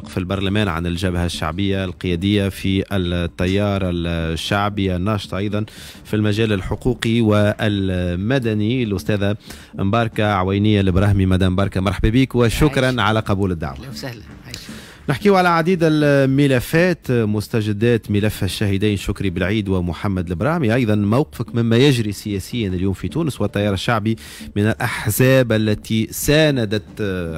في البرلمان عن الجبهة الشعبية القيادية في التيار الشعبي الناشط أيضا في المجال الحقوقي والمدني الأستاذة مباركة عوينية البراهمي مدام مباركة مرحبا بك وشكرا عايش. على قبول الدعوة وسهلا نحكيو على عديد الملفات مستجدات ملف الشهيدين شكري بالعيد ومحمد البرامي ايضا موقفك مما يجري سياسيا اليوم في تونس والتيار الشعبي من الاحزاب التي ساندت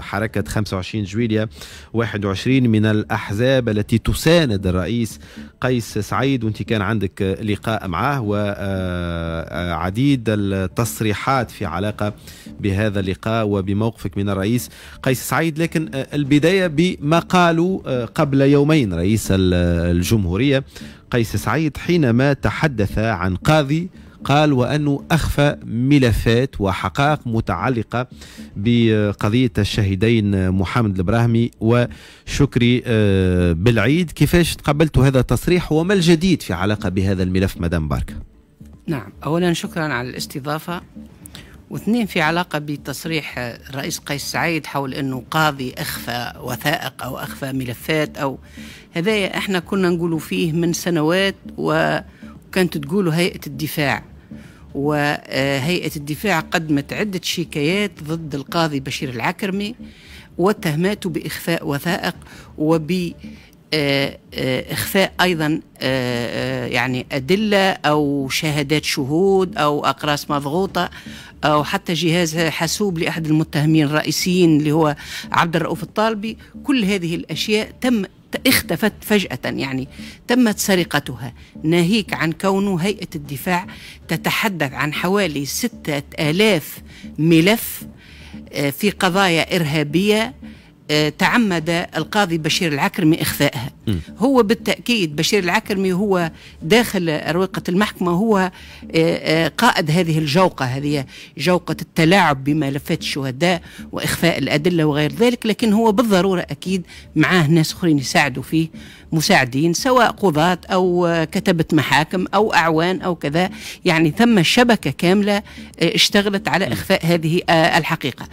حركه 25 جويليا 21 من الاحزاب التي تساند الرئيس قيس سعيد وانت كان عندك لقاء معه وعديد آه، آه، التصريحات في علاقة بهذا اللقاء وبموقفك من الرئيس قيس سعيد لكن آه، البداية بما قالوا قبل يومين رئيس الجمهورية قيس سعيد حينما تحدث عن قاضي قال وأنه أخفى ملفات وحقائق متعلقة بقضية الشهيدين محمد البراهمي وشكري آه، بالعيد كيفاش تقبلت هذا التصريح وما الجديد في علاقة بهذا الملف مدام باركة نعم أولا شكرا على الاستضافة واثنين في علاقة بتصريح الرئيس قيس سعيد حول أنه قاضي أخفى وثائق أو أخفى ملفات أو هذايا احنا كنا نقولوا فيه من سنوات وكانت تقولوا هيئة الدفاع وهيئة الدفاع قدمت عدة شكايات ضد القاضي بشير العكرمي واتهماته بإخفاء وثائق وب آه، آه، اخفاء ايضا آه، يعني ادله او شهادات شهود او اقراص مضغوطه او حتى جهاز حاسوب لاحد المتهمين الرئيسيين اللي هو عبد الرؤوف الطالبي كل هذه الاشياء تم اختفت فجأة يعني تمت سرقتها ناهيك عن كون هيئة الدفاع تتحدث عن حوالي ستة آلاف ملف آه، في قضايا إرهابية آه، تعمد القاضي بشير العكرمي إخفائها هو بالتأكيد بشير العكرمي هو داخل أروقة المحكمة هو آه، آه، قائد هذه الجوقة هذه جوقة التلاعب بملفات الشهداء وإخفاء الأدلة وغير ذلك لكن هو بالضرورة أكيد معاه ناس أخرين يساعدوا فيه مساعدين سواء قضاة أو آه، كتبة محاكم أو أعوان أو كذا يعني ثم شبكة كاملة اشتغلت على إخفاء هذه الحقيقة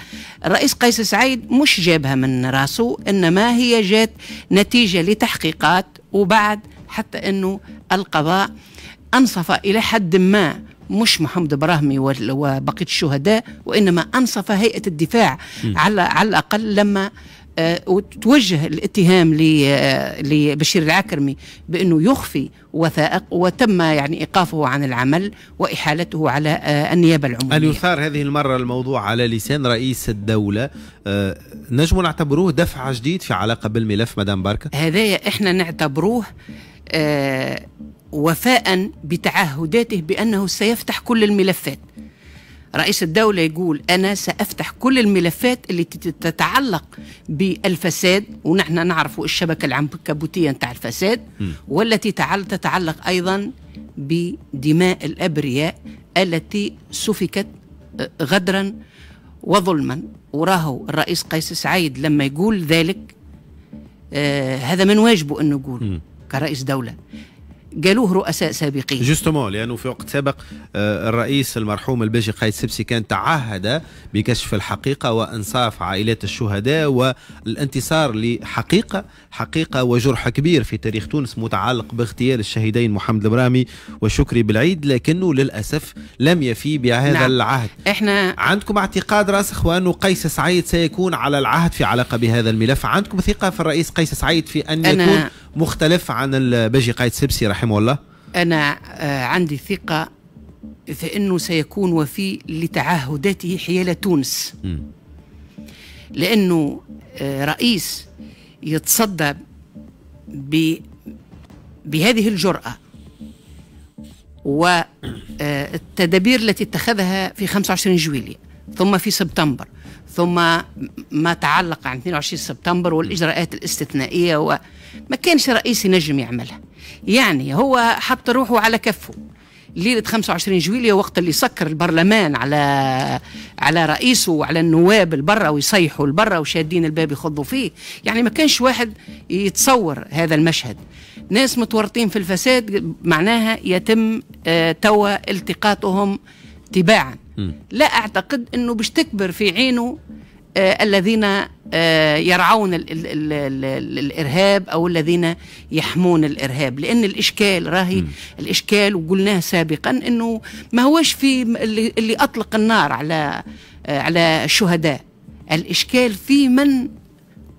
الرئيس قيس سعيد مش جابها من راسه إنما هي جات نتيجة لتحقيق التحقيقات وبعد حتى أنه القضاء أنصف إلى حد ما مش محمد براهمي وبقية الشهداء وإنما أنصف هيئة الدفاع م. على على الأقل لما آه، وتوجه الاتهام آه، لبشير العكرمي بانه يخفي وثائق وتم يعني ايقافه عن العمل واحالته على آه، النيابه العموميه. ان يثار هذه المره الموضوع على لسان رئيس الدوله نجم نعتبروه دفع جديد في علاقه بالملف مدام باركه؟ هذايا احنا نعتبروه وفاء بتعهداته بانه سيفتح كل الملفات. رئيس الدولة يقول أنا سأفتح كل الملفات اللي تتعلق بالفساد ونحن نعرف الشبكة العنكبوتية نتاع الفساد والتي تتعلق أيضا بدماء الأبرياء التي سفكت آه، غدرا وظلما وراهو الرئيس قيس سعيد لما يقول ذلك آه هذا من واجبه أنه يقول كرئيس دولة قالوه رؤساء سابقين جوستومون لانه في وقت سابق آه، الرئيس المرحوم الباجي قايد سبسي كان تعهد بكشف الحقيقه وانصاف عائلات الشهداء والانتصار لحقيقه حقيقه وجرح كبير في تاريخ تونس متعلق باغتيال الشهيدين محمد البرامي وشكري بالعيد لكنه للاسف لم يفي بهذا نعم. العهد احنا عندكم اعتقاد راسخ وانه قيس سعيد سيكون على العهد في علاقه بهذا الملف عندكم ثقه في الرئيس قيس سعيد في ان يكون مختلف عن الباجي قايد سبسي رحمه ملتحم ولا؟ أنا آه، عندي ثقة في أنه سيكون وفي لتعهداته حيال تونس م. لأنه آه، رئيس يتصدى ب بهذه الجرأة والتدابير آه، التي اتخذها في 25 جويلية ثم في سبتمبر ثم ما تعلق عن 22 سبتمبر والإجراءات الاستثنائية و ما كانش رئيس نجم يعملها يعني هو حط روحه على كفه ليلة 25 جويلية وقت اللي سكر البرلمان على على رئيسه وعلى النواب البرة ويصيحوا البرة وشادين الباب يخضوا فيه يعني ما كانش واحد يتصور هذا المشهد ناس متورطين في الفساد معناها يتم آه توا التقاطهم تباعا لا أعتقد أنه باش تكبر في عينه آه، الذين آه، يرعون ال ال ال الـ الـ الارهاب او الذين يحمون الارهاب لان الاشكال راهي الاشكال وقلناه سابقا انه ما هوش في اللي اطلق النار على آه، على الشهداء الاشكال في من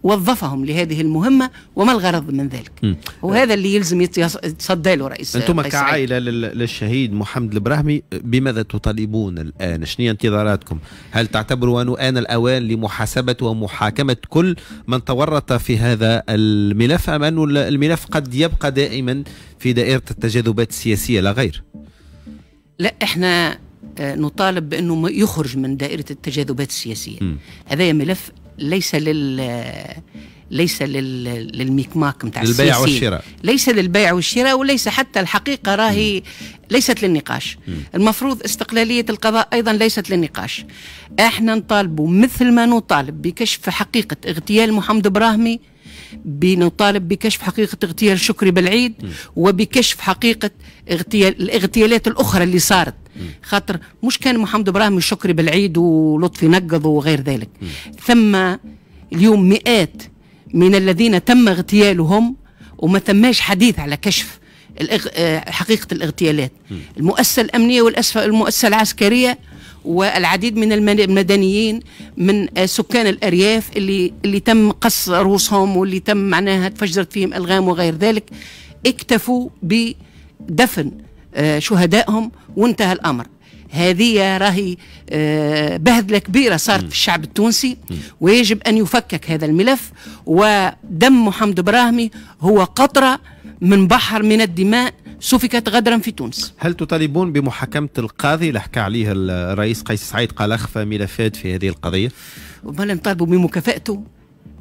وظفهم لهذه المهمة وما الغرض من ذلك م. وهذا اللي يلزم يتصدى له رئيس أنتم كعائلة للشهيد محمد البراهمي بماذا تطالبون الآن شنو انتظاراتكم هل تعتبروا أنه آن الأوان لمحاسبة ومحاكمة كل من تورط في هذا الملف أم أنه الملف قد يبقى دائما في دائرة التجاذبات السياسية لا غير لا احنا آه، نطالب بانه يخرج من دائره التجاذبات السياسيه م. هذا ملف ليس لل ليس لل... للميكماك نتاع للبيع والشراء ليس للبيع والشراء وليس حتى الحقيقه راهي ليست للنقاش م. المفروض استقلاليه القضاء ايضا ليست للنقاش احنا نطالبوا مثل ما نطالب بكشف حقيقه اغتيال محمد ابراهيمي بنطالب بكشف حقيقة اغتيال شكري بالعيد وبكشف حقيقة اغتيال الاغتيالات الأخرى اللي صارت خاطر مش كان محمد إبراهيم شكري بالعيد ولطفي نقض وغير ذلك ثم اليوم مئات من الذين تم اغتيالهم وما ثماش حديث على كشف آه، حقيقة الاغتيالات المؤسسة الأمنية والمؤسسة العسكرية والعديد من المدنيين من آه، سكان الارياف اللي اللي تم قص رؤوسهم واللي تم معناها تفجرت فيهم الغام وغير ذلك اكتفوا بدفن آه، شهدائهم وانتهى الامر هذه راهي آه، بهذله كبيره صارت في الشعب التونسي ويجب ان يفكك هذا الملف ودم محمد ابراهيمي هو قطره من بحر من الدماء سفكت غدرا في تونس هل تطالبون بمحاكمة القاضي اللي حكى عليه الرئيس قيس سعيد قال أخفى ملفات في هذه القضية؟ ما طالبوا بمكافأته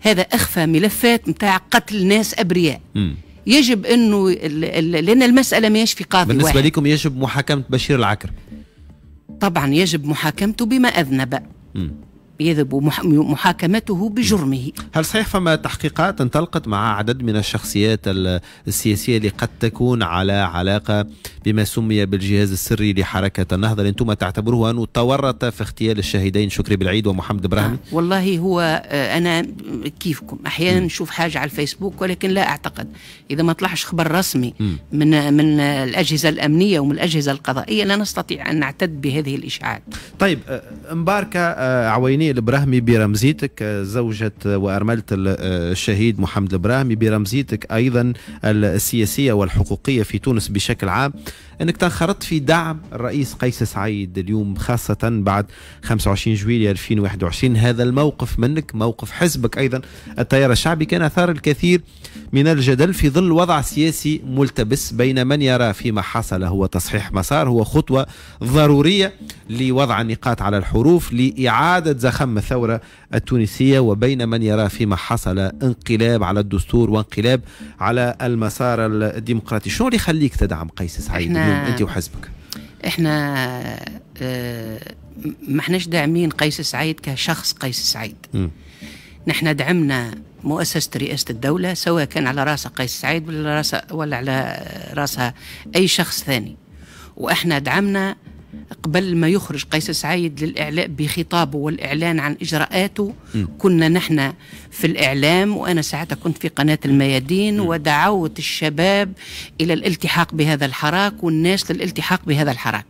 هذا أخفى ملفات نتاع قتل ناس أبرياء م. يجب أنه لأن المسألة ماهيش في قاضي بالنسبة واحد. لكم يجب محاكمة بشير العكر طبعا يجب محاكمته بما أذنب م. يذهب محاكمته بجرمه هل صحيح فما تحقيقات انطلقت مع عدد من الشخصيات السياسية اللي قد تكون على علاقة بما سمي بالجهاز السري لحركة النهضة اللي أنتم تعتبروه أنه تورط في اغتيال الشهيدين شكري بالعيد ومحمد إبراهيم آه والله هو آه، أنا كيفكم أحيانا م. نشوف حاجة على الفيسبوك ولكن لا أعتقد إذا ما طلعش خبر رسمي م. من من الأجهزة الأمنية ومن الأجهزة القضائية لا نستطيع أن نعتد بهذه الإشاعات طيب آه، مباركة آه، عويني هاني البراهمي برمزيتك زوجة وأرملة الشهيد محمد البراهمي برمزيتك أيضا السياسية والحقوقية في تونس بشكل عام انك تنخرط في دعم الرئيس قيس سعيد اليوم خاصه بعد 25 جويلية 2021 هذا الموقف منك موقف حزبك ايضا التيار الشعبي كان اثار الكثير من الجدل في ظل وضع سياسي ملتبس بين من يرى فيما حصل هو تصحيح مسار هو خطوه ضروريه لوضع النقاط على الحروف لاعاده زخم الثوره التونسيه وبين من يرى فيما حصل انقلاب على الدستور وانقلاب على المسار الديمقراطي شنو اللي يخليك تدعم قيس سعيد انت وحزبك احنا آه، ما احناش داعمين قيس سعيد كشخص قيس سعيد نحن دعمنا مؤسسة رئاسة الدولة سواء كان على رأسها قيس سعيد ولا, رأسها ولا على رأسها أي شخص ثاني وإحنا دعمنا قبل ما يخرج قيس سعيد للإعلاء بخطابه والإعلان عن إجراءاته م. كنا نحن في الإعلام وأنا ساعتها كنت في قناة الميادين م. ودعوت الشباب إلى الالتحاق بهذا الحراك والناس للالتحاق بهذا الحراك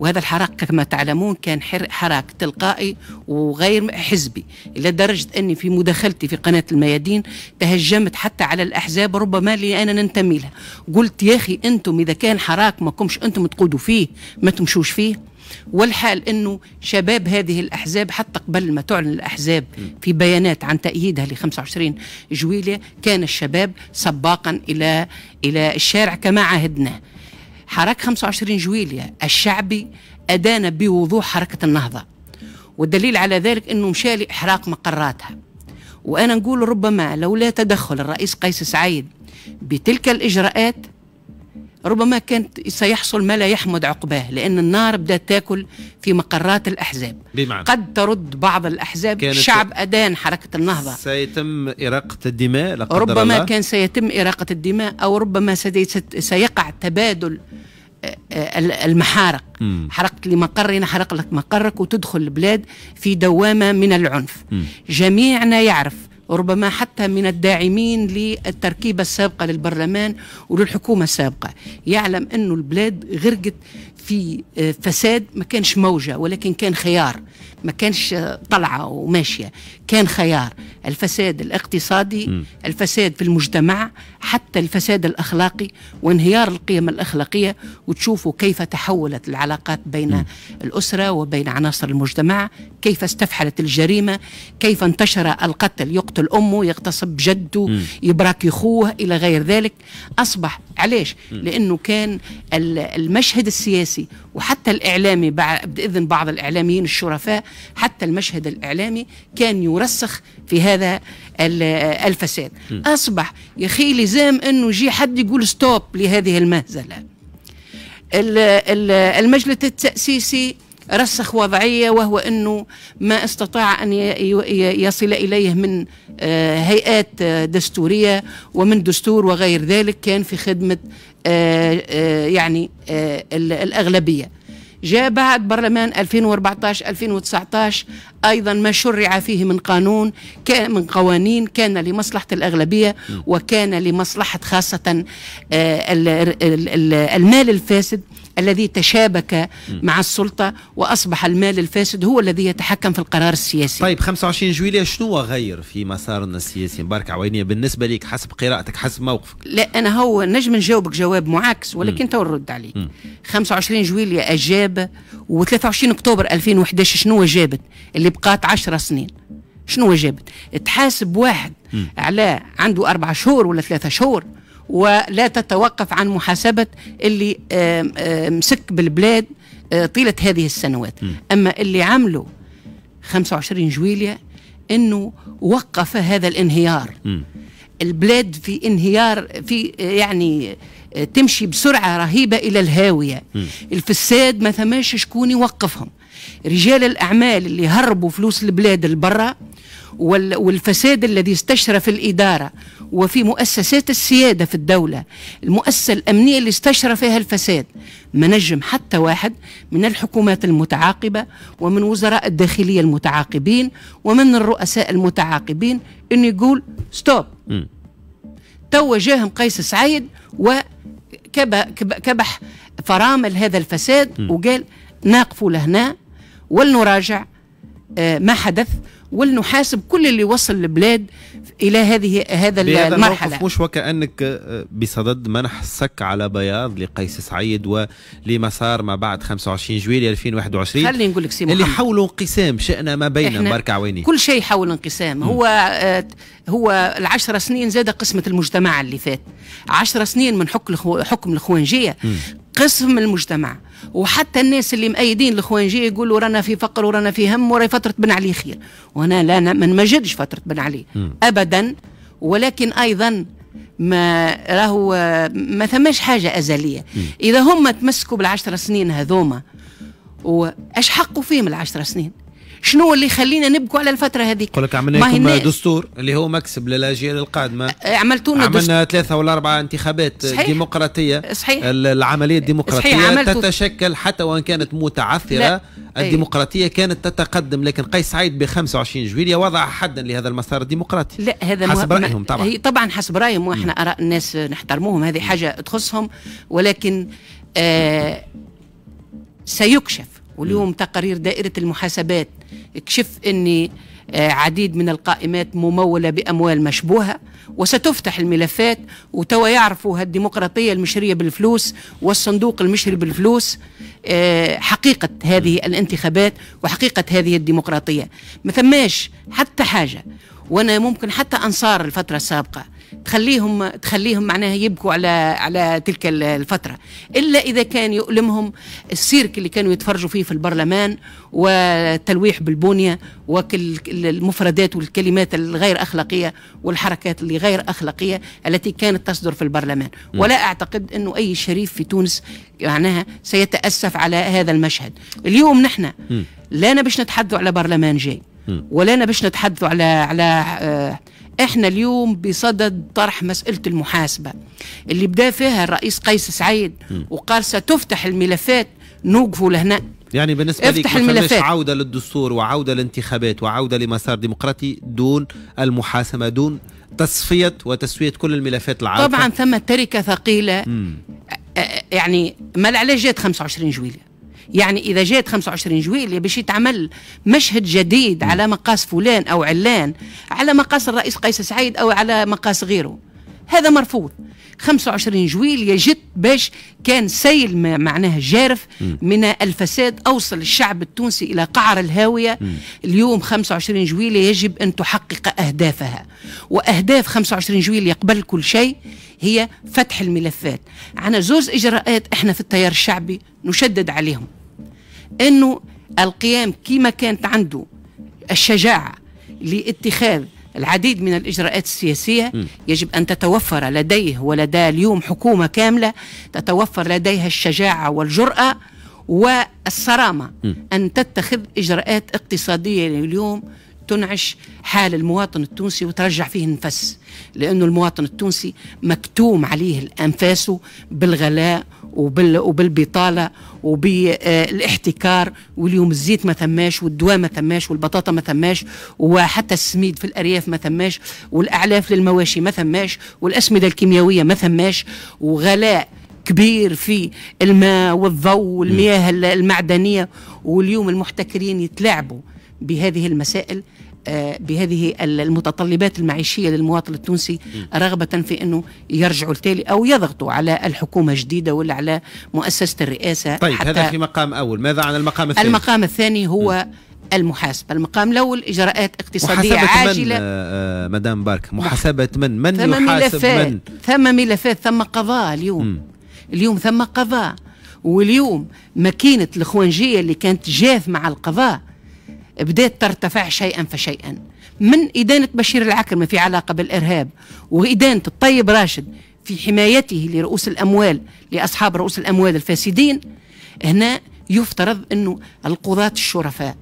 وهذا الحراك كما تعلمون كان حراك تلقائي وغير حزبي إلى درجة أني في مداخلتي في قناة الميادين تهجمت حتى على الأحزاب ربما اللي أنا ننتمي لها قلت يا أخي أنتم إذا كان حراك ما كمش أنتم تقودوا فيه ما تمشوش فيه والحال انه شباب هذه الاحزاب حتى قبل ما تعلن الاحزاب في بيانات عن تاييدها ل 25 جويليه كان الشباب سباقا الى الى الشارع كما عهدناه حراك 25 جويليا الشعبي أدان بوضوح حركة النهضة والدليل على ذلك أنه مشى إحراق مقراتها وأنا نقول ربما لولا تدخل الرئيس قيس سعيد بتلك الإجراءات ربما كانت سيحصل ما لا يحمد عقباه لأن النار بدأت تاكل في مقرات الأحزاب بمعنى. قد ترد بعض الأحزاب كانت شعب أدان حركة النهضة سيتم إراقة الدماء ربما الله. كان سيتم إراقة الدماء أو ربما سيقع تبادل آه، آه، المحارق مم. حرقت لي مقرنا حرق لك مقرك وتدخل البلاد في دوامة من العنف مم. جميعنا يعرف ربما حتى من الداعمين للتركيبة السابقة للبرلمان وللحكومة السابقة يعلم أنه البلاد غرقت في آه، فساد ما كانش موجة ولكن كان خيار ما كانش طلعة وماشية كان خيار الفساد الاقتصادي م. الفساد في المجتمع حتى الفساد الأخلاقي وانهيار القيم الأخلاقية وتشوفوا كيف تحولت العلاقات بين م. الأسرة وبين عناصر المجتمع كيف استفحلت الجريمة كيف انتشر القتل يقتل يقتل امه يغتصب جده م. يبرك اخوه الى غير ذلك اصبح علاش لانه كان المشهد السياسي وحتى الاعلامي باذن بعض الاعلاميين الشرفاء حتى المشهد الاعلامي كان يرسخ في هذا الفساد م. اصبح يا اخي لزام انه يجي حد يقول ستوب لهذه المهزله المجلس التاسيسي رسخ وضعية وهو أنه ما استطاع أن يصل إليه من آه، هيئات آه، دستورية ومن دستور وغير ذلك كان في خدمة آه، يعني الأغلبية جاء بعد برلمان 2014 2019 ايضا ما شرع فيه من قانون كان من قوانين كان لمصلحه الاغلبيه وكان لمصلحه خاصه المال الفاسد الذي تشابك مع السلطة وأصبح المال الفاسد هو الذي يتحكم في القرار السياسي طيب 25 جويلية شنو غير في مسارنا السياسي مبارك عوينية بالنسبة لك حسب قراءتك حسب موقفك لا أنا هو نجم نجاوبك جواب معاكس ولكن تو نرد عليك 25 جويلية أجاب و23 أكتوبر 2011 شنو جابت اللي بقات 10 سنين شنو جابت تحاسب واحد م. على عنده أربع شهور ولا ثلاثة شهور ولا تتوقف عن محاسبة اللي مسك بالبلاد آه، طيلة هذه السنوات أما اللي عمله 25 جويلية أنه وقف هذا الانهيار البلاد في انهيار في آه، يعني آه، تمشي بسرعة رهيبة إلى الهاوية الفساد ما ثماش شكون يوقفهم رجال الأعمال اللي هربوا فلوس البلاد لبرا والفساد الذي استشرى في الإدارة وفي مؤسسات السيادة في الدولة المؤسسة الأمنية اللي استشرى فيها الفساد ما نجم حتى واحد من الحكومات المتعاقبة ومن وزراء الداخلية المتعاقبين ومن الرؤساء المتعاقبين أن يقول ستوب تو جاهم قيس سعيد وكبح فرامل هذا الفساد وقال ناقفوا لهنا ولنراجع آه، ما حدث ولنحاسب كل اللي وصل البلاد الى هذه هذا المرحله الموقف مش وكانك آه، بصدد منح السك على بياض لقيس سعيد ولمسار ما بعد 25 جويلية 2021 خليني نقول لك سي اللي حولوا انقسام شئنا ما بين مبارك عويني كل شيء حول انقسام هو آه، هو العشر سنين زاد قسمة المجتمع اللي فات عشر سنين من حكم حكم الخوانجية قسم من المجتمع وحتى الناس اللي مأيدين الخوانجية يقولوا رانا في فقر ورانا في هم وراي فترة بن علي خير وأنا لا ما نمجدش فترة بن علي أبدا ولكن أيضا ما راهو ما ثماش حاجة أزلية إذا هم تمسكوا بالعشر سنين هذوما وأش حقوا فيهم العشر سنين شنو اللي يخلينا نبكوا على الفتره هذيك نقول لك عملنا لكم دستور اللي هو مكسب للاجيال القادمه أه، أه، عملتوا لنا عملنا ثلاثه ولا اربعه انتخابات صحيح. ديمقراطيه صحيح العمليه الديمقراطيه صحيح. تتشكل حتى وان كانت متعثره لا. الديمقراطيه كانت تتقدم لكن قيس سعيد ب 25 جويليا وضع حدا لهذا المسار الديمقراطي لا هذا حسب مه... رايهم طبعا هي طبعا حسب رايهم واحنا اراء الناس نحترموهم هذه حاجه تخصهم ولكن آه سيكشف واليوم تقارير دائرة المحاسبات اكشف أن آه، عديد من القائمات ممولة بأموال مشبوهة وستفتح الملفات وتوا يعرفوا هالديمقراطية المشرية بالفلوس والصندوق المشري بالفلوس آه، حقيقة هذه الانتخابات وحقيقة هذه الديمقراطية ما ثماش حتى حاجة وأنا ممكن حتى أنصار الفترة السابقة تخليهم تخليهم معناها يبكوا على على تلك الفتره الا اذا كان يؤلمهم السيرك اللي كانوا يتفرجوا فيه في البرلمان والتلويح بالبنيه وكل المفردات والكلمات الغير اخلاقيه والحركات اللي غير اخلاقيه التي كانت تصدر في البرلمان م. ولا اعتقد انه اي شريف في تونس معناها سيتاسف على هذا المشهد اليوم نحن لا انا باش نتحدثوا على برلمان جاي ولا انا باش نتحدثوا على على آه، احنا اليوم بصدد طرح مسألة المحاسبة اللي بدا فيها الرئيس قيس سعيد وقال ستفتح الملفات نوقفوا لهنا يعني بالنسبه افتح لك الملفات عوده للدستور وعوده للانتخابات وعوده لمسار ديمقراطي دون المحاسبه دون تصفيه وتسويه كل الملفات العامه طبعا ثم تركه ثقيله مم. يعني ما العلاج جات 25 جويليه يعني اذا جات 25 جويليه باش يتعمل مشهد جديد على مقاس فلان او علان على مقاس الرئيس قيس سعيد او على مقاس غيره هذا مرفوض 25 جويلية جت باش كان سيل معناه جارف من الفساد أوصل الشعب التونسي إلى قعر الهاوية اليوم 25 جويلية يجب أن تحقق أهدافها وأهداف 25 جويلية قبل كل شيء هي فتح الملفات عنا زوز إجراءات إحنا في التيار الشعبي نشدد عليهم أنه القيام كما كانت عنده الشجاعة لاتخاذ العديد من الإجراءات السياسية م. يجب أن تتوفر لديه ولدى اليوم حكومة كاملة تتوفر لديها الشجاعة والجرأة والصرامة م. أن تتخذ إجراءات اقتصادية اليوم تنعش حال المواطن التونسي وترجع فيه النفس لأنه المواطن التونسي مكتوم عليه أنفاسه بالغلاء وبال وبالبطالة وبالاحتكار واليوم الزيت ما ثماش والدواء ما ثماش والبطاطا ما ثماش وحتى السميد في الأرياف ما ثماش والأعلاف للمواشي ما ثماش والأسمدة الكيميائية ما ثماش وغلاء كبير في الماء والضوء والمياه المعدنية واليوم المحتكرين يتلاعبوا بهذه المسائل آه، بهذه المتطلبات المعيشيه للمواطن التونسي رغبه في انه يرجعوا التالي او يضغطوا على الحكومه جديده ولا على مؤسسه الرئاسه طيب حتى هذا في مقام اول ماذا عن المقام الثاني المقام الثاني هو المحاسبة المقام الأول إجراءات اقتصادية محاسبة عاجلة من آه،, آه مدام بارك محاسبة من من ثم يحاسب ملفات من ثم ملفات ثم قضاء اليوم م. اليوم ثم قضاء واليوم ماكينة الخوانجية اللي كانت جاف مع القضاء بدأت ترتفع شيئا فشيئا من إدانة بشير العكرمة في علاقة بالإرهاب وإدانة الطيب راشد في حمايته لرؤوس الأموال لأصحاب رؤوس الأموال الفاسدين هنا يفترض أنه القضاة الشرفاء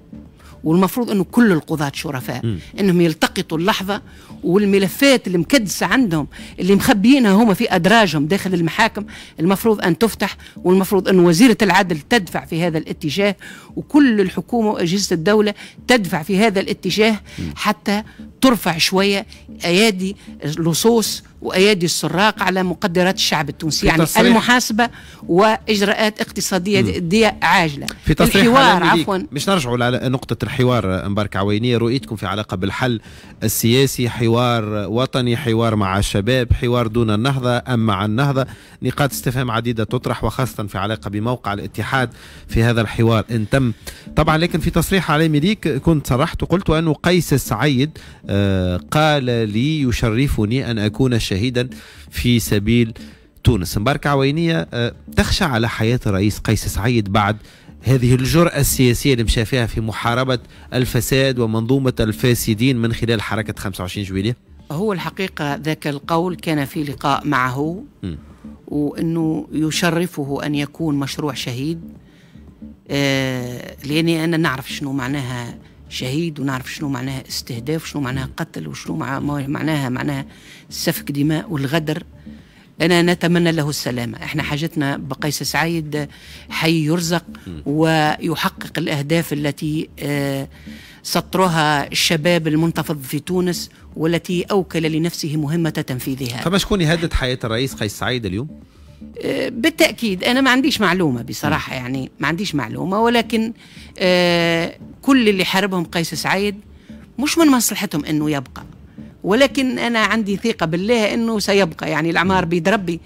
والمفروض انه كل القضاة شرفاء م. انهم يلتقطوا اللحظة والملفات المكدسة عندهم اللي مخبيينها هما في ادراجهم داخل المحاكم المفروض ان تفتح والمفروض ان وزيرة العدل تدفع في هذا الاتجاه وكل الحكومة واجهزة الدولة تدفع في هذا الاتجاه م. حتى ترفع شويه ايادي اللصوص وايادي السراق على مقدرات الشعب التونسي يعني تصريح. المحاسبه واجراءات اقتصاديه دي عاجله في تصريح الحوار عفوا مش نرجعوا لنقطه الحوار مبارك عوينيه رؤيتكم في علاقه بالحل السياسي حوار وطني حوار مع الشباب حوار دون النهضه ام مع النهضه نقاط استفهام عديده تطرح وخاصه في علاقه بموقع الاتحاد في هذا الحوار ان تم طبعا لكن في تصريح على مليك كنت صرحت وقلت انه قيس السعيد آه، قال لي يشرفني أن أكون شهيدا في سبيل تونس مبارك عوينية آه، تخشى على حياة الرئيس قيس سعيد بعد هذه الجرأة السياسية اللي مشى فيها في محاربة الفساد ومنظومة الفاسدين من خلال حركة 25 جويلية هو الحقيقة ذاك القول كان في لقاء معه م. وأنه يشرفه أن يكون مشروع شهيد آه لأني أنا نعرف شنو معناها شهيد ونعرف شنو معناها استهداف وشنو معناها قتل وشنو معناها معناها سفك دماء والغدر أنا نتمنى له السلامة إحنا حاجتنا بقيس سعيد حي يرزق ويحقق الأهداف التي آه، سطرها الشباب المنتفض في تونس والتي أوكل لنفسه مهمة تنفيذها فما شكون يهدد حياة الرئيس قيس سعيد اليوم؟ آه، بالتاكيد انا ما عنديش معلومه بصراحه يعني ما عنديش معلومه ولكن آه، كل اللي حاربهم قيس سعيد مش من مصلحتهم انه يبقى ولكن انا عندي ثقه بالله انه سيبقى يعني العمار بيد ربي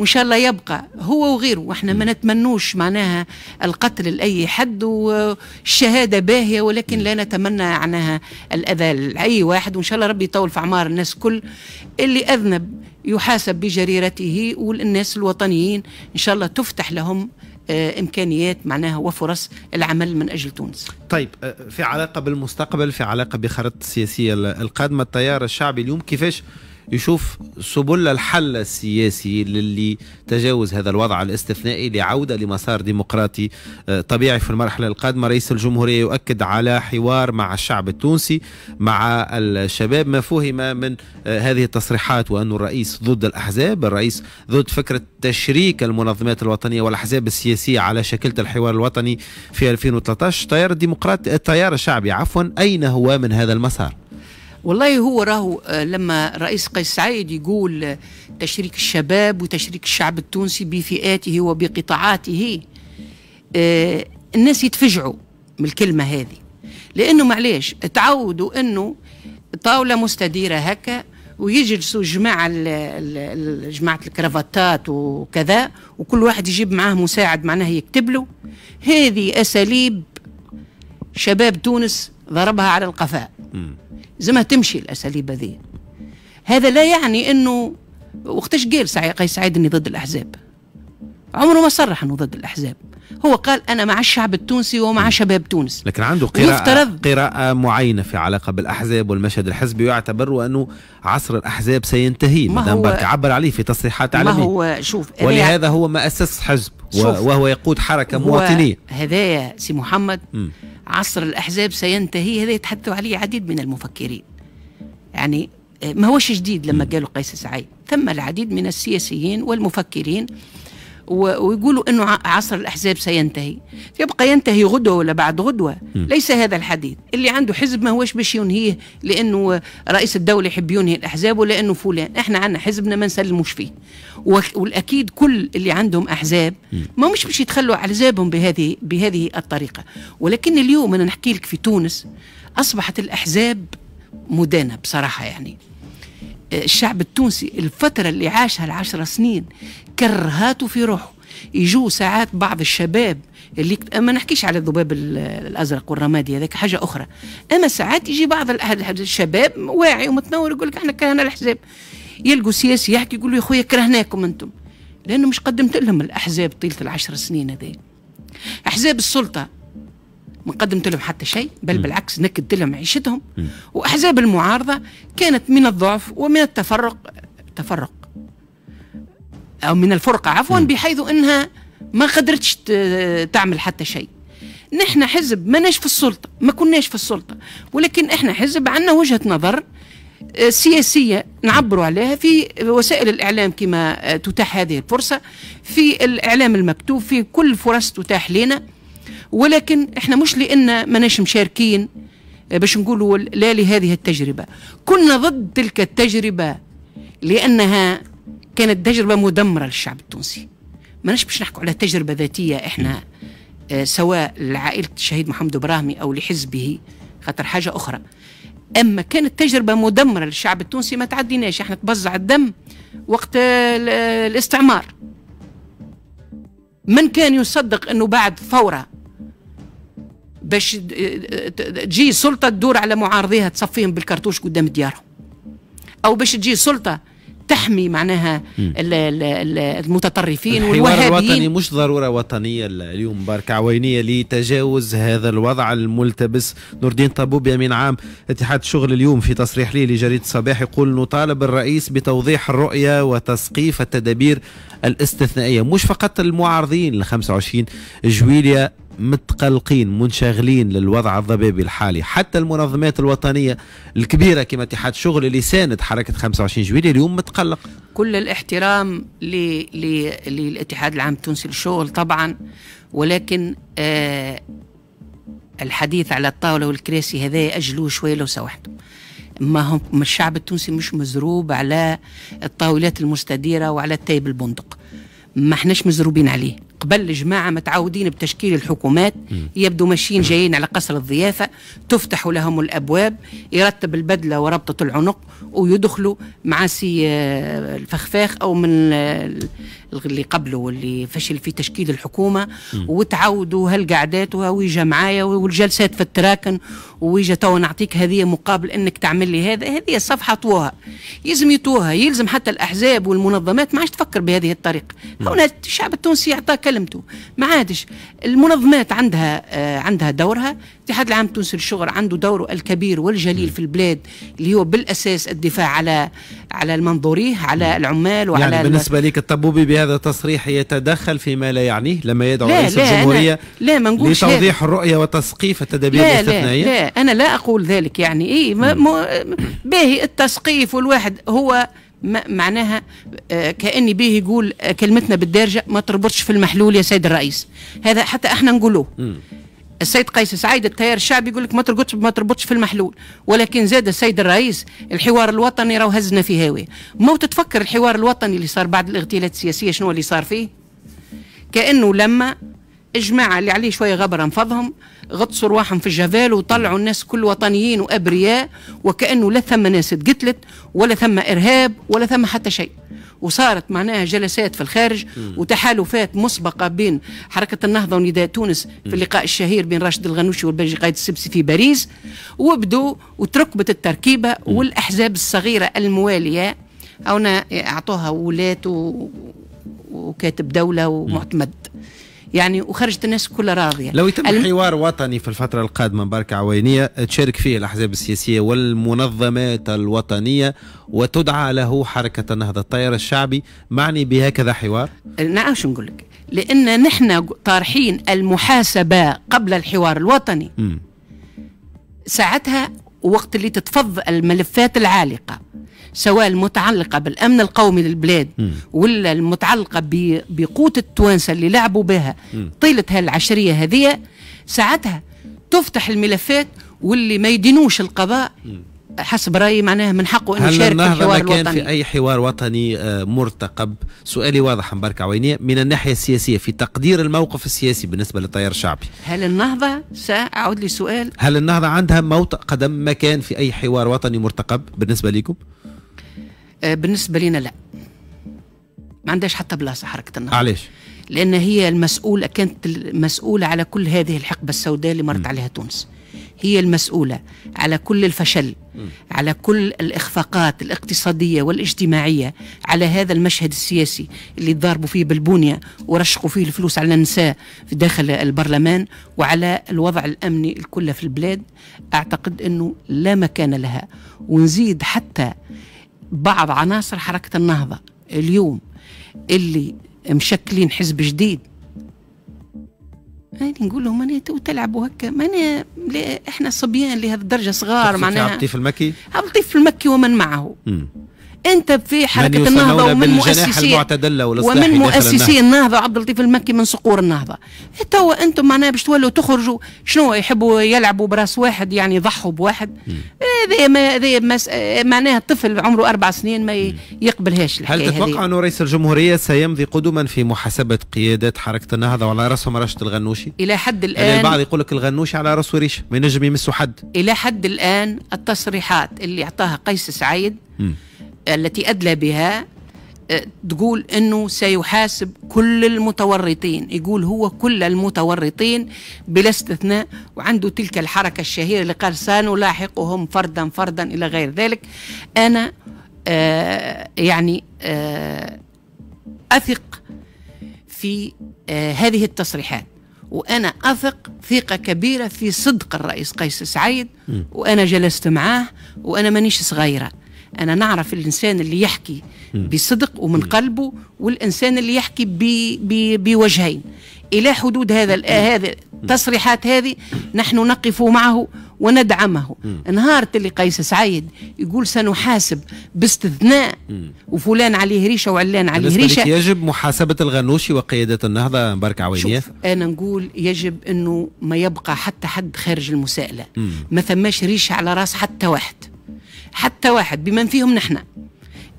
وان شاء الله يبقى هو وغيره واحنا ما نتمنوش معناها القتل لاي حد والشهاده باهيه ولكن لا نتمنى معناها الاذى لاي واحد وان شاء الله ربي يطول في اعمار الناس كل اللي اذنب يحاسب بجريرته والناس الوطنيين ان شاء الله تفتح لهم آه، امكانيات معناها وفرص العمل من اجل تونس. طيب آه، في علاقه بالمستقبل في علاقه بخريطه السياسيه القادمه التيار الشعبي اليوم كيفاش يشوف سبل الحل السياسي للي تجاوز هذا الوضع الاستثنائي لعودة لمسار ديمقراطي آه، طبيعي في المرحلة القادمة رئيس الجمهورية يؤكد على حوار مع الشعب التونسي مع الشباب ما فهم من آه، هذه التصريحات وأن الرئيس ضد الأحزاب الرئيس ضد فكرة تشريك المنظمات الوطنية والأحزاب السياسية على شكل الحوار الوطني في 2013 تيار الديمقراطي التيار الشعبي عفوا أين هو من هذا المسار والله هو راهو آه، لما رئيس قيس سعيد يقول آه، تشريك الشباب وتشريك الشعب التونسي بفئاته وبقطاعاته آه، الناس يتفجعوا من الكلمة هذه لأنه معليش تعودوا أنه طاولة مستديرة هكا ويجلسوا جماعة جماعة الكرافاتات وكذا وكل واحد يجيب معاه مساعد معناه يكتب له هذه أساليب شباب تونس ضربها على القفاء ما تمشي الاساليب هذه هذا لا يعني انه وقتاش قال قيس سعيد اني ضد الاحزاب عمره ما صرح انه ضد الاحزاب هو قال انا مع الشعب التونسي ومع شباب تونس لكن عنده قراءة قراءة معينة في علاقة بالاحزاب والمشهد الحزبي ويعتبر انه عصر الاحزاب سينتهي هو عبر عليه في تصريحات ما هو شوف ولهذا هو ما اسس حزب وهو يقود حركة مواطنية هذايا سي محمد م. عصر الأحزاب سينتهي هذا يتحدث عليه عديد من المفكرين يعني آه، ما هوش جديد لما قالوا قيس سعيد ثم العديد من السياسيين والمفكرين ويقولوا انه عصر الاحزاب سينتهي يبقى ينتهي غدوه ولا بعد غدوه ليس هذا الحديث اللي عنده حزب ما هوش باش ينهيه لانه رئيس الدوله يحب ينهي الاحزاب ولانه فلان احنا عندنا حزبنا ما نسلموش فيه والاكيد كل اللي عندهم احزاب ما مش باش يتخلوا على احزابهم بهذه بهذه الطريقه ولكن اليوم انا نحكي لك في تونس اصبحت الاحزاب مدانه بصراحه يعني الشعب التونسي الفترة اللي عاشها العشر سنين كرهاته في روحه يجوا ساعات بعض الشباب اللي ما نحكيش على الذباب الازرق والرمادي هذاك حاجه اخرى اما ساعات يجي بعض الشباب واعي ومتنور يقول لك احنا كرهنا الاحزاب يلقوا سياسي يحكي يقول له يا خويا كرهناكم انتم لانه مش قدمت لهم الاحزاب طيله العشر سنين هذه احزاب السلطه ما قدمت لهم حتى شيء بل م. بالعكس نكدت لهم عيشتهم واحزاب المعارضه كانت من الضعف ومن التفرق تفرق او من الفرقه عفوا م. بحيث انها ما قدرتش تعمل حتى شيء نحن حزب ماناش في السلطه ما كناش في السلطه ولكن احنا حزب عندنا وجهه نظر آه، سياسيه نعبروا عليها في وسائل الاعلام كما آه، تتاح هذه الفرصه في الاعلام المكتوب في كل فرص تتاح لنا ولكن احنا مش لان ماناش مشاركين آه، باش نقولوا لا لهذه التجربه كنا ضد تلك التجربه لانها كانت تجربه مدمره للشعب التونسي ماناش باش نحكوا على تجربه ذاتيه احنا آه، سواء لعائله الشهيد محمد ابراهيمي او لحزبه خاطر حاجه اخرى اما كانت تجربه مدمره للشعب التونسي ما تعديناش احنا تبزع الدم وقت الاستعمار من كان يصدق انه بعد ثوره باش آه، آه، تجي سلطه تدور على معارضيها تصفيهم بالكرتوش قدام ديارهم او باش تجي سلطه تحمي معناها المتطرفين والوهابيين الحوار الوطني مش ضروره وطنيه اليوم بارك عوينيه لتجاوز هذا الوضع الملتبس نور الدين طابوب امين عام اتحاد الشغل اليوم في تصريح لي لجريده الصباح يقول نطالب الرئيس بتوضيح الرؤيه وتسقيف التدابير الاستثنائيه مش فقط المعارضين ل 25 جويليا متقلقين منشغلين للوضع الضبابي الحالي حتى المنظمات الوطنيه الكبيره كما اتحاد شغل اللي ساند حركه 25 جويليه اليوم متقلق كل الاحترام للاتحاد العام التونسي للشغل طبعا ولكن آه الحديث على الطاوله والكراسي هذا اجلوه شويه لو سمحتم ما هم الشعب التونسي مش مزروب على الطاولات المستديره وعلى التايب البندق ما احناش مزروبين عليه قبل الجماعة متعودين بتشكيل الحكومات يبدو ماشيين جايين على قصر الضيافة تفتح لهم الأبواب يرتب البدلة وربطة العنق ويدخلوا مع سي آه، الفخفاخ أو من اللي قبله واللي فشل في تشكيل الحكومه وتعودوا هالقعدات ويجا معايا والجلسات في التراكن ويجا تو نعطيك هذه مقابل انك تعمل لي هذا هذه الصفحه طوها يلزم يطوها يلزم حتى الاحزاب والمنظمات ما عادش تفكر بهذه الطريقه نعم. هنا الشعب التونسي أعطاه كلمته ما عادش المنظمات عندها آه، عندها دورها الاتحاد العام التونسي للشغل عنده دوره الكبير والجليل في البلاد اللي هو بالاساس الدفاع على على المنظوريه على العمال وعلى يعني بالنسبه لك الطبوبي بهذا التصريح يتدخل فيما لا يعنيه لما يدعو لا رئيس لا الجمهوريه لا ما نقولش لتوضيح الرؤيه وتسقيف التدابير الاستثنائيه لا, لا انا لا اقول ذلك يعني ايه باهي التسقيف والواحد هو معناها آه، كاني به يقول آه، كلمتنا بالدارجه ما تربطش في المحلول يا سيد الرئيس هذا حتى احنا نقولوه السيد قيس سعيد التيار الشعبي يقول لك ما تربطش ما تربطش في المحلول ولكن زاد السيد الرئيس الحوار الوطني راهو هزنا في هاويه مو تتفكر الحوار الوطني اللي صار بعد الاغتيالات السياسيه شنو اللي صار فيه كانه لما الجماعة اللي عليه شوية غبرة انفضهم غطسوا رواحهم في الجبال وطلعوا الناس كل وطنيين وأبرياء وكأنه لا ثم ناس تقتلت ولا ثم إرهاب ولا ثم حتى شيء وصارت معناها جلسات في الخارج وتحالفات مسبقه بين حركه النهضه ونداء تونس في اللقاء الشهير بين راشد الغنوشي والبلجي قايد السبسي في باريس وبدوا وتركبت التركيبه والاحزاب الصغيره المواليه هنا اعطوها ولات وكاتب دوله ومعتمد يعني وخرجت الناس كلها راضيه لو يتم الم... حوار وطني في الفتره القادمه مباركة عوينيه تشارك فيه الاحزاب السياسيه والمنظمات الوطنيه وتدعى له حركه النهضه التيار الشعبي معني بهكذا حوار نعم شو نقول لك لان نحن طارحين المحاسبه قبل الحوار الوطني م. ساعتها وقت اللي تتفض الملفات العالقه سواء المتعلقه بالامن القومي للبلاد م. ولا المتعلقه بقوه التوانسه اللي لعبوا بها طيله هالعشريه هذه ساعتها تفتح الملفات واللي ما يدينوش القضاء حسب رايي معناها من حقه انه يشارك في الحوار الوطني كان في اي حوار وطني آه، مرتقب سؤالي واضح مبارك عوينيه من الناحيه السياسيه في تقدير الموقف السياسي بالنسبه للتيار الشعبي هل النهضه ساعود لي سؤال هل النهضه عندها موطئ قدم مكان في اي حوار وطني مرتقب بالنسبه لكم آه، بالنسبه لنا لا ما عندهاش حتى بلاصه حركه النهضه علاش لان هي المسؤوله كانت المسؤوله على كل هذه الحقبه السوداء اللي مرت عليها تونس هي المسؤوله على كل الفشل م. على كل الاخفاقات الاقتصاديه والاجتماعيه على هذا المشهد السياسي اللي ضاربوا فيه بالبنيه ورشقوا فيه الفلوس على النساء في داخل البرلمان وعلى الوضع الامني الكل في البلاد اعتقد انه لا مكان لها ونزيد حتى بعض عناصر حركة النهضة اليوم اللي مشكلين حزب جديد يعني نقول لهم انا تو تلعبوا هكا ما أنا احنا صبيان لهذه الدرجه صغار معناها عبد في المكي عبد في المكي ومن معه انت في حركه النهضه ومن مؤسسي ومن مؤسسي النهضه عبد اللطيف المكي من صقور النهضه إيه توا انتم معناها باش تولوا تخرجوا شنو يحبوا يلعبوا براس واحد يعني يضحوا بواحد هذا إيه ما هذا مس... إيه معناها الطفل عمره اربع سنين ما ي... يقبلهاش الحكايه هل تتوقع انه رئيس الجمهوريه سيمضي قدما في محاسبه قيادات حركه النهضه وعلى راسهم راشد الغنوشي الى حد يعني الان يعني البعض يقول لك الغنوشي على راسه ريش ما ينجم يمسوا حد الى حد الان التصريحات اللي اعطاها قيس سعيد التي أدلى بها آه، تقول انه سيحاسب كل المتورطين يقول هو كل المتورطين بلا استثناء وعنده تلك الحركه الشهيره اللي قال سنلاحقهم فردا فردا الى غير ذلك انا آه يعني آه اثق في آه هذه التصريحات وانا اثق ثقه كبيره في صدق الرئيس قيس سعيد وانا جلست معاه وانا مانيش صغيره انا نعرف الانسان اللي يحكي بصدق ومن قلبه والانسان اللي يحكي بوجهين الى حدود هذا هذه التصريحات هذه نحن نقف معه وندعمه نهار اللي قيس سعيد يقول سنحاسب باستثناء وفلان عليه ريشه وعلان عليه ريشه يجب محاسبه الغنوشي وقياده النهضه مبارك عوينيه انا نقول يجب انه ما يبقى حتى حد خارج المساءله ما ثماش ريشه على راس حتى واحد حتى واحد بمن فيهم نحن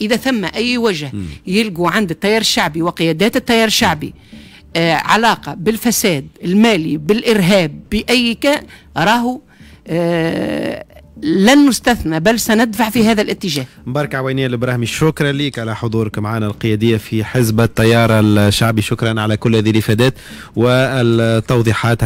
إذا ثم أي وجه يلقوا عند التيار الشعبي وقيادات التيار الشعبي آه علاقة بالفساد المالي بالإرهاب بأي كان راهو آه لن نستثنى بل سندفع في هذا الاتجاه مبارك عوينية الإبراهيمي شكرا لك على حضورك معنا القيادية في حزب التيار الشعبي شكرا على كل هذه الإفادات والتوضيحات